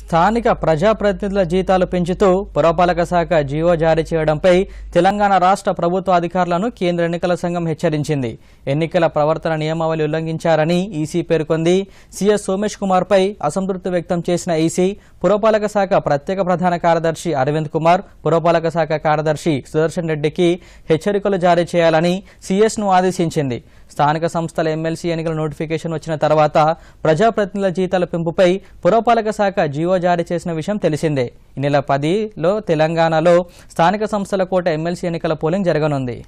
స్థానిక ప్రజాప్రతినిధుల జీతాలు పెంచుతూ పురపాలక శాఖ జీవో జారీ చేయడంపై తెలంగాణ రాష్ట్ర ప్రభుత్వ అధికారులను కేంద్ర ఎన్నికల సంఘం హెచ్చరించింది ఎన్నికల ప్రవర్తన నియమావళి ఉల్లంఘించారని ఈసీ పేర్కొంది సీఎస్ సోమేష్ కుమార్పై అసంతృప్తి వ్యక్తం చేసిన ఈసీ పురపాలక శాఖ ప్రత్యేక ప్రధాన కార్యదర్శి అరవింద్ కుమార్ పురపాలక శాఖ కార్యదర్శి సుదర్శన్ రెడ్డికి హెచ్చరికలు జారీ చేయాలని సీఎస్ను ఆదేశించింది స్థానిక సంస్థల ఎమ్మెల్సీ ఎన్నికల నోటిఫికేషన్ వచ్చిన తర్వాత ప్రజాప్రతినిధుల జీతాల పెంపుపై పురపాలక శాఖ జీవో ఈవో జారీ చేసిన విషయం తెలిసిందే ఈ నెల పదిలో తెలంగాణలో స్థానిక సంస్థల కోట ఎమ్మెల్సీ ఎన్నికల పోలింగ్ జరగనుంది